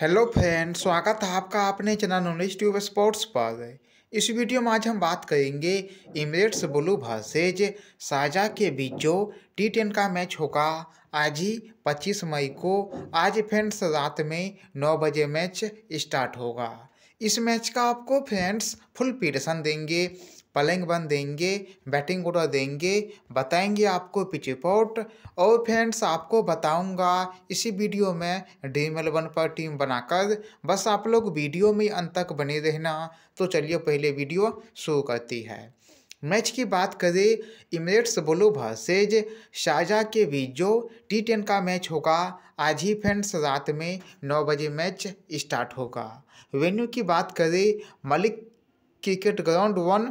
hello friend स्वागत है आपका अपने चैनल नॉलेज ट्यूब स्पोर्ट्स पर इस वीडियो में आज हम बात करेंगे इमरेट्स ब्लू भर्सेज साजा के बीच जो टी टेन का मैच होगा आज ही पच्चीस मई को आज फ्रेंड्स रात में नौ बजे मैच स्टार्ट होगा इस मैच का आपको फ्रेंड्स फुल पीरियसन देंगे पलंग बन देंगे बैटिंग ऑर्डर देंगे बताएंगे आपको पिच रिपोर्ट और फ्रेंड्स आपको बताऊंगा इसी वीडियो में ड्रीम एलेवन पर टीम बनाकर बस आप लोग वीडियो में अंत तक बने रहना तो चलिए पहले वीडियो शुरू करती है मैच की बात करें इमरेट्स बोलो वर्सेज शाहजहाँ के बीच जो टी टेन का मैच होगा आज ही फ्रेंड्स रात में नौ बजे मैच स्टार्ट होगा वेन्यू की बात करें Malik cricket ground one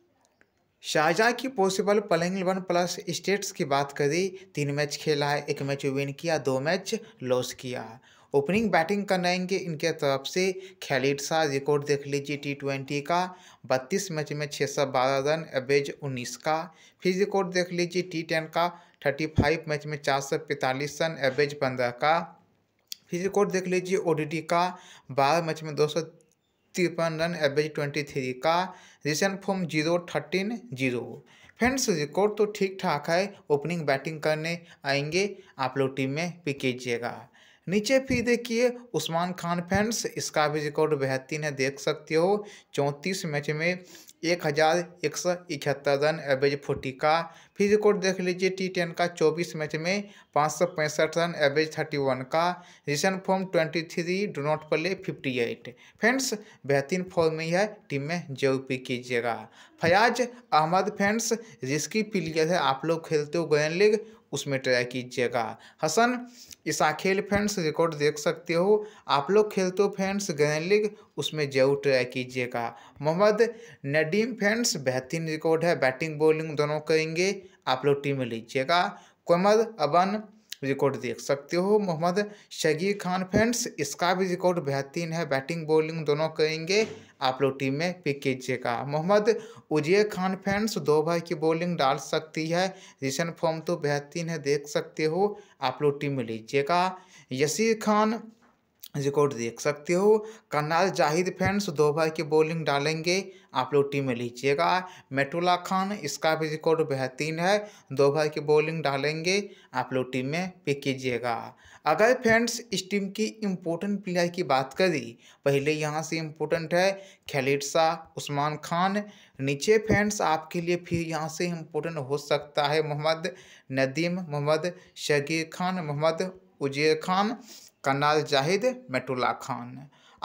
Shahjahan की possible playing one plus stats की बात करी तीन मैच खेला है एक मैच विन किया दो मैच लॉस किया ओपनिंग बैटिंग करनाएंगे इनके तरफ से खलीड शाह रिकॉर्ड देख लीजिए टी ट्वेंटी का बत्तीस मैच में छः सौ बारह रन एवरेज उन्नीस का फिर रिकॉर्ड देख लीजिए टी टेन का थर्टी फाइव मैच में चार सौ पैंतालीस रन एवरेज पंद्रह का फिर रिकॉर्ड देख लीजिए ओडीडी का बारह मैच में दो सौ तिरपन रन एवरेज ट्वेंटी थ्री का recent form zero thirteen zero friends record तो ठीक ठाक है ओपनिंग बैटिंग करने आएंगे आप लोग टीम में पिक कीजिएगा नीचे फिर देखिए उस्मान खान फैंस इसका भी रिकॉर्ड बेहतरीन है देख सकते हो चौंतीस मैच में एक हज़ार एक सौ इकहत्तर रन एवरेज फोर्टी का फिर रिकॉर्ड देख लीजिए टी टेन का चौबीस मैच में पाँच सौ पैंसठ रन एवरेज थर्टी वन का recent form twenty three do not play fifty eight friends बेहतरीन फॉर्म में है टीम में जरूर कीजिएगा Fayaz Ahmed fans risky player है आप लोग खेलते हो गोयन लीग उसमें ट्राई कीजिएगा हसन ईसा खेल फ्रेंड्स रिकॉर्ड देख सकते हो आप लोग खेलते हो फ्रेंड्स ग्रैंड लीग उसमें जरूर ट्राई कीजिएगा मोहम्मद नडीम फ्रेंड्स बेहतरीन रिकॉर्ड है बैटिंग बॉलिंग दोनों करेंगे आप लोग टीम में लीजिएगा कोमल अबन रिकॉर्ड देख सकते हो मोहम्मद शगीर खान फ्रेंड्स इसका भी रिकॉर्ड बेहतरीन है बैटिंग बॉलिंग दोनों करेंगे आप लोग टीम में पिक कीजिएगा मोहम्मद उजय खान फ्रेंड्स दो भाई की बॉलिंग डाल सकती है रिसेंट फॉर्म तो बेहतरीन है देख सकते हो आप लोग टीम में लीजिएगा यसीर खान रिकॉर्ड देख सकते हो करनाल जाहिद फैंस दो भाई की बॉलिंग डालेंगे आप लोग टीम में लीजिएगा मेटुल्ला खान इसका भी रिकॉर्ड बेहतरीन है दो भाई की बॉलिंग डालेंगे आप लोग टीम में पिक कीजिएगा अगर फ्रेंड्स इस टीम की इम्पोर्टेंट प्लेयर की बात करी पहले यहाँ से इम्पोर्टेंट है खलीड शाह उस्मान खान नीचे फ्रेंड्स आपके लिए फिर यहाँ से इम्पोर्टेंट हो सकता है मोहम्मद नदीम मोहम्मद शगीर खान मोहम्मद उजेर खान करनाल जाहिद मेटुल्ला खान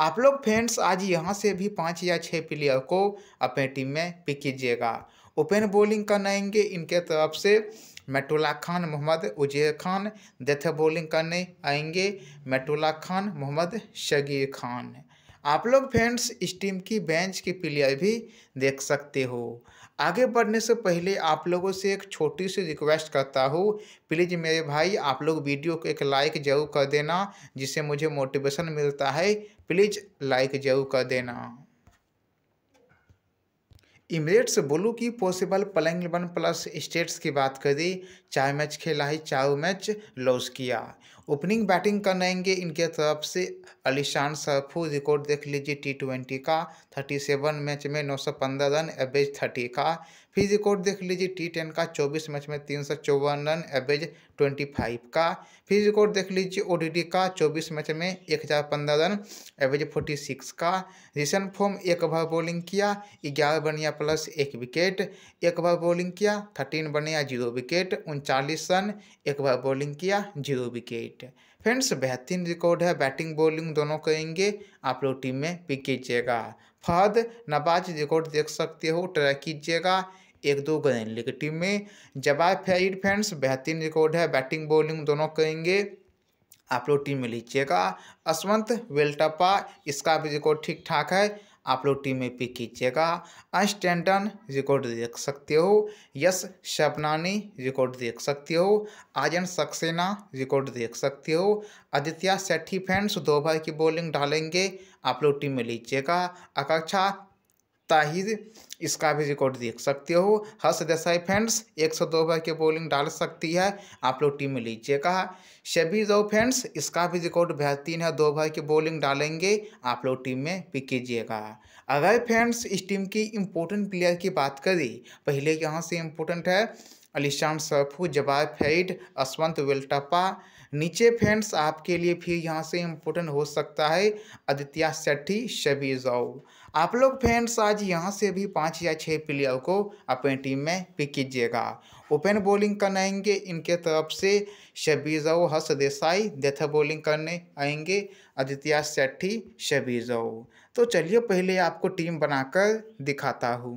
आप लोग फ्रेंड्स आज यहाँ से भी पाँच या छः प्लेयर को अपने टीम में पिक कीजिएगा ओपन बॉलिंग करनाएंगे इनके तरफ से मेटुल्ला खान मोहम्मद उजैर खान डेथ बॉलिंग करने आएंगे मेटुल्ला खान मोहम्मद शगीर खान आप लोग फ्रेंड्स स्टीम की बेंच की प्लेयर भी देख सकते हो आगे बढ़ने से पहले आप लोगों से एक छोटी सी रिक्वेस्ट करता हूँ प्लीज़ मेरे भाई आप लोग वीडियो को एक लाइक ज़रूर कर देना जिससे मुझे मोटिवेशन मिलता है प्लीज़ लाइक ज़रूर कर देना इमरेट्स बोलू कि possible playing eleven plus stats की बात करी चार मैच खेला है चारों मैच लॉस किया ओपनिंग बैटिंग करनाएंगे इनके तरफ से अलीशान सरफू रिकॉर्ड देख लीजिए टी ट्वेंटी का थर्टी सेवन मैच में नौ सौ पंद्रह रन एवरेज थर्टी का फिर रिकॉर्ड देख लीजिए टी टेन का चौबीस मैच में तीन सौ चौवन रन एवरेज ट्वेंटी फाइव का फिर रिकॉर्ड देख लीजिए ओडीडी का चौबीस मैच में एक हज़ार पंद्रह रन एवरेज फोर्टी सिक्स का रिसेंट फॉर्म एक ओवर बॉलिंग किया ग्यारह बनिया प्लस एक विकेट एक ओवर बॉलिंग किया थर्टीन बनिया जीरो विकेट उनचालीस रन एक ओवर बॉलिंग किया जीरो विकेट फ्रेंड्स बेहतरीन रिकॉर्ड है बैटिंग बॉलिंग दोनों करेंगे आप लोग टीम में पिक कीजिएगा फहद नबाज रिकॉर्ड देख सकते हो ट्रैक कीजिएगा एक दो गए लीग टीम में जवाब फेरिट फैंस बेहतरीन रिकॉर्ड है बैटिंग बॉलिंग दोनों करेंगे आप लोग टीम में लीजिएगा असवंत वेल्टप्पा इसका भी रिकॉर्ड ठीक ठाक है आप लोग टीम में पिक कीजिएगा अंस्टेंटन रिकॉर्ड देख सकते हो यश शबनानी रिकॉर्ड देख सकते हो आर्यन सक्सेना रिकॉर्ड देख सकते हो आदित्य सेठी फैंस दो भाई की बॉलिंग डालेंगे आप लोग टीम में लीजिएगा आकांक्षा ताहिर इसका भी रिकॉर्ड देख सकते हो हर्ष देसाई फैंड्स एक सौ दो ओवर के बॉलिंग डाल सकती है आप लोग टीम में लीजिए कहा शबीर रो फैंड्स इसका भी रिकॉर्ड बेहतरीन है दो ओवर की बॉलिंग डालेंगे आप लोग टीम में पिक कीजिएगा अगर फैंड्स इस टीम की इम्पोर्टेंट प्लेयर की बात करें पहले यहाँ से इम्पोर्टेंट है अलीशान सरफू जवाब फेड असवंत वेल्टप्पा नीचे फ्रेंड्स आपके लिए फिर यहाँ से इम्पोर्टेंट हो सकता है आदित्य सेट्ठी शबीर जाऊ आप लोग फ्रेंड्स आज यहाँ से भी पाँच या छः प्लेयर को अपनी टीम में पिक कीजिएगा ओपन बॉलिंग करने आएंगे इनके तरफ से शबीजाओ हर्ष देसाई डेथ बॉलिंग करने आएंगे आदित्य सेठी शबीजाओ तो चलिए पहले आपको टीम बनाकर दिखाता हूँ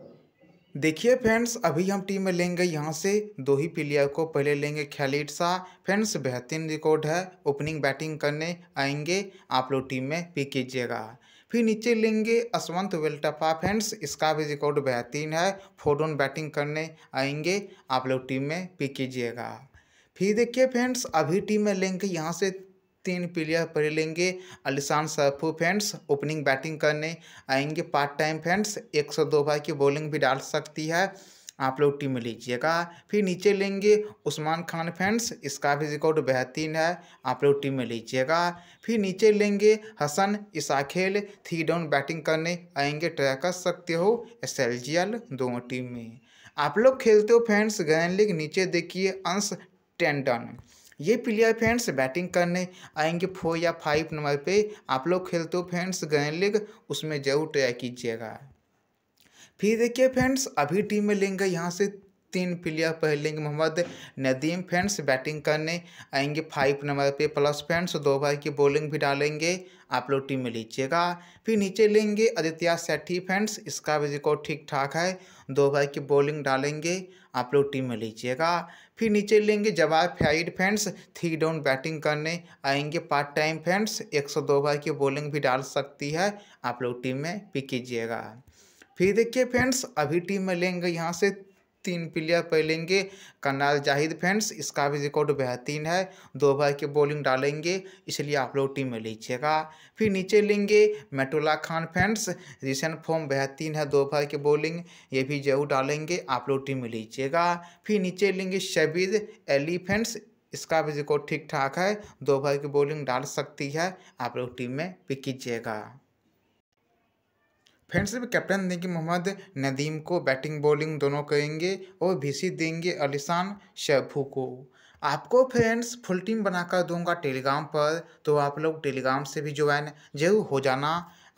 देखिए फ्रेंड्स अभी हम टीम में लेंगे यहाँ से दो ही प्लेयर को पहले लेंगे खलीड शाह फ्रेंड्स बेहतरीन रिकॉर्ड है ओपनिंग बैटिंग करने आएंगे आप लोग टीम में पिक कीजिएगा फिर नीचे लेंगे असवंत वेल्टफा फ्रेंड्स इसका भी रिकॉर्ड बेहतरीन है फोर ऑन बैटिंग करने आएंगे आप लोग टीम में पिक कीजिएगा फिर देखिए फ्रेंड्स अभी टीम में लेंगे यहाँ से तीन प्लेयर पढ़ लेंगे Alishan Sharafu fans opening batting करने आएंगे पार्ट टाइम फैंस एक सौ दो भाई की बॉलिंग भी डाल सकती है आप लोग टीम में लीजिएगा फिर नीचे लेंगे उस्मान खान फैंस इसका भी रिकॉर्ड बेहतरीन है आप लोग टीम में लीजिएगा फिर नीचे लेंगे Hasan Eisakhil three down batting करने आएंगे ट्राई कर सकते हो एस एल एल जी दोनों टीम में आप लोग खेलते हो फैंस ग्रैंड लीग नीचे देखिए अंश टेंटन ये प्लेयर फ्रेंड्स बैटिंग करने आएंगे फोर या फाइव नंबर पे आप लोग खेलते हो फ्रेंड्स ग्रैंड लीग उसमें जरूर ट्राई कीजिएगा फिर देखिए फ्रेंड्स अभी टीम में लेंगे यहाँ से तीन प्लेयर पहले मोहम्मद नदीम फैंस बैटिंग करने आएंगे फाइव नंबर पे प्लस फैंस दो भाई की बॉलिंग भी डालेंगे आप लोग टीम में लीजिएगा फिर नीचे लेंगे आदित्य सेठी फैंस इसका भी रिकॉर्ड ठीक ठाक है दो भाई की बॉलिंग डालेंगे आप लोग टीम में लीजिएगा फिर नीचे लेंगे जवाब फाइड फैंस थ्री डाउन बैटिंग करने आएंगे पार्ट टाइम फैंस एक सौ दो भाई की बॉलिंग भी डाल सकती है आप लोग टीम में पिक कीजिएगा फिर देखिए फ्रेंड्स अभी टीम में लेंगे यहाँ से तीन प्लेयर पहलेंगे करनाल जाहिद फैंस इसका भी रिकॉर्ड बेहतरीन है दो भाई की बॉलिंग डालेंगे इसलिए आप लोग टीम में लीजिएगा फिर नीचे लेंगे Matiullah Khan fans recent form बेहतरीन है दो भाई की बॉलिंग ये भी जरूर डालेंगे आप लोग टीम में लीजिएगा फिर नीचे लेंगे शबीर एलिफेंट्स इसका भी रिकॉर्ड ठीक ठाक है दो भाई की बॉलिंग डाल सकती है आप लोग टीम में पिक कीजिएगा फ्रेंड्स में कैप्टन देंगे मोहम्मद नदीम को बैटिंग बॉलिंग दोनों करेंगे और भीसी देंगे अलीसान शैफू को आपको फ्रेंड्स फुल टीम बनाकर दूंगा टेलीग्राम पर तो आप लोग टेलीग्राम से भी ज्वाइन जरूर हो जाना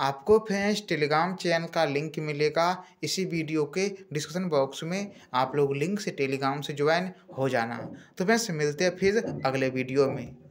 आपको फ्रेंड्स टेलीग्राम चैनल का लिंक मिलेगा इसी वीडियो के डिस्क्रिप्शन बॉक्स में आप लोग लिंक से टेलीग्राम से ज्वाइन हो जाना तो फ्रेंड्स मिलते हैं फिर अगले वीडियो में